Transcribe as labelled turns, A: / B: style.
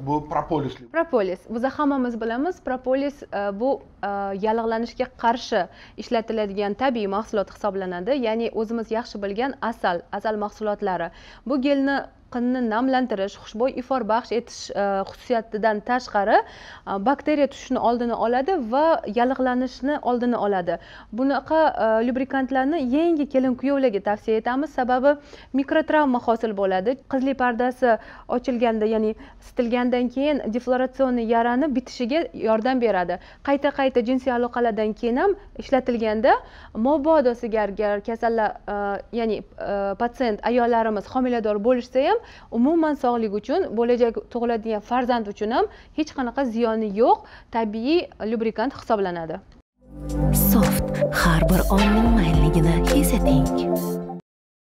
A: bu propolis
B: propolis biza hammamiz bilamiz propolis e, bu e, yallig'lanishga qarshi ishlatiladigan tabiiy mahsulot hisoblanadi ya'ni o'zimiz yaxshi bilgan asal asal mahsulotlari bu gelni qinni namlantirish xushbo'y ifor baxsh etish e, xususiyatidan tashqari e, bakteriya tushishini oldini oladi va yallig'lanishni oldini oladi bunaqa e, lubrikantlarni yangi kelin kuyovlarga tavsiya etamiz sababi mikrotravma hosil bo'ladi qizli pardasi ochilganda ya'ni isitilgandan keyin defloratsion yarani bitishiga yordam beradi qayta qayta jinsiy aloqalardan keyin ham ishlatilganda mobodo sigar kasallar ya'ni patsient ayollarimiz homilador bo'lishsa ham umuman sog'lik uchun bo'lajak tug'iladigan farzand uchun ham hech qanaqa ziyoni yo'q tabiiy lubrikant hisoblanadi
C: soft har bir onning his eting